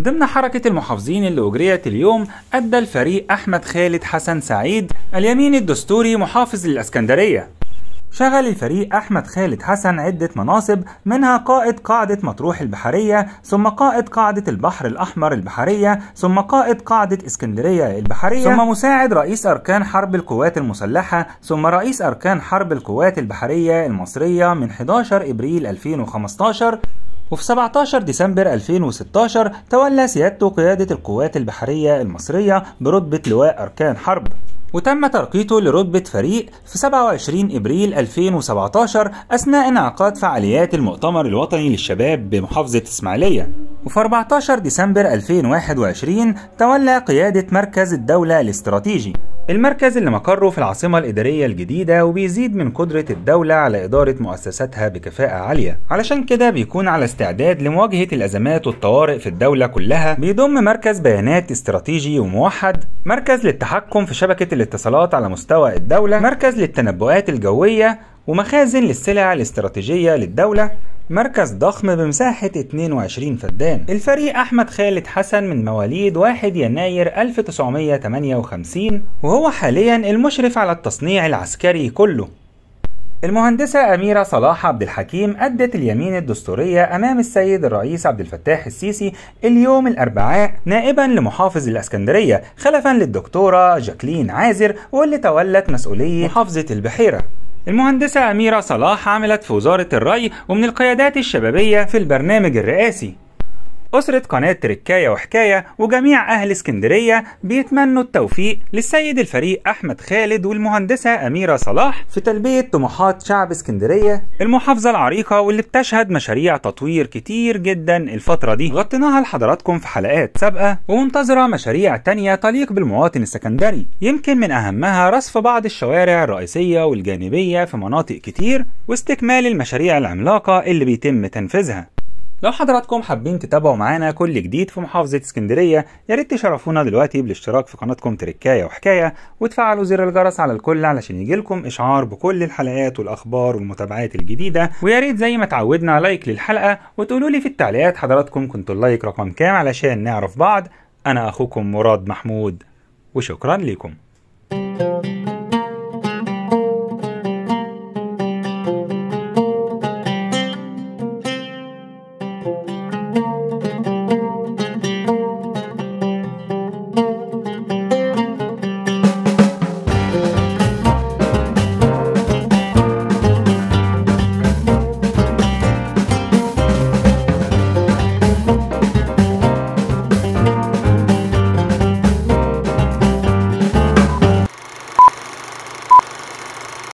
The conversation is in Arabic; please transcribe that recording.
ضمن حركة المحافظين اللي أجريت اليوم أدى الفريق أحمد خالد حسن سعيد اليمين الدستوري محافظ للأسكندرية شغل الفريق أحمد خالد حسن عدة مناصب منها قائد قاعدة مطروح البحرية ثم قائد قاعدة البحر الأحمر البحرية ثم قائد قاعدة اسكندرية البحرية ثم مساعد رئيس أركان حرب القوات المسلحة ثم رئيس أركان حرب القوات البحرية المصرية من 11 إبريل 2015 وفي 17 ديسمبر 2016 تولى سيادته قيادة القوات البحرية المصرية برتبة لواء أركان حرب وتم ترقيته لرتبة فريق في 27 إبريل 2017 أثناء انعقاد فعاليات المؤتمر الوطني للشباب بمحافظة إسماعيلية وفي 14 ديسمبر 2021 تولى قيادة مركز الدولة الاستراتيجي المركز اللي مقره في العاصمة الإدارية الجديدة وبيزيد من قدرة الدولة على إدارة مؤسساتها بكفاءة عالية علشان كده بيكون على استعداد لمواجهة الأزمات والطوارئ في الدولة كلها بيضم مركز بيانات استراتيجي وموحد مركز للتحكم في شبكة الاتصالات على مستوى الدولة مركز للتنبؤات الجوية ومخازن للسلع الاستراتيجية للدولة مركز ضخم بمساحة 22 فدان الفريق أحمد خالد حسن من مواليد 1 يناير 1958 وهو حاليا المشرف على التصنيع العسكري كله المهندسة أميرة صلاح عبد الحكيم أدت اليمين الدستورية أمام السيد الرئيس عبد الفتاح السيسي اليوم الأربعاء نائبا لمحافظ الإسكندرية خلفا للدكتورة جاكلين عازر واللي تولت مسؤولية محافظة البحيرة المهندسة أميرة صلاح عملت في وزارة الري ومن القيادات الشبابية في البرنامج الرئاسي أسرة قناة تركاية وحكاية وجميع أهل اسكندرية بيتمنوا التوفيق للسيد الفريق أحمد خالد والمهندسة أميرة صلاح في تلبية طموحات شعب اسكندرية المحافظة العريقة واللي بتشهد مشاريع تطوير كتير جدا الفترة دي غطيناها لحضراتكم في حلقات سابقة ومنتظرة مشاريع تانية تليق بالمواطن السكندري يمكن من أهمها رصف بعض الشوارع الرئيسية والجانبية في مناطق كتير واستكمال المشاريع العملاقة اللي بيتم تنفيذها لو حضراتكم حابين تتابعوا معانا كل جديد في محافظة اسكندرية يا ريت تشرفونا دلوقتي بالاشتراك في قناتكم تركاية وحكاية وتفعلوا زر الجرس على الكل علشان يجيلكم إشعار بكل الحلقات والأخبار والمتابعات الجديدة ويا ريت زي ما اتعودنا لايك للحلقة وتقولوا لي في التعليقات حضراتكم كنتوا اللايك رقم كام علشان نعرف بعض أنا أخوكم مراد محمود وشكرا لكم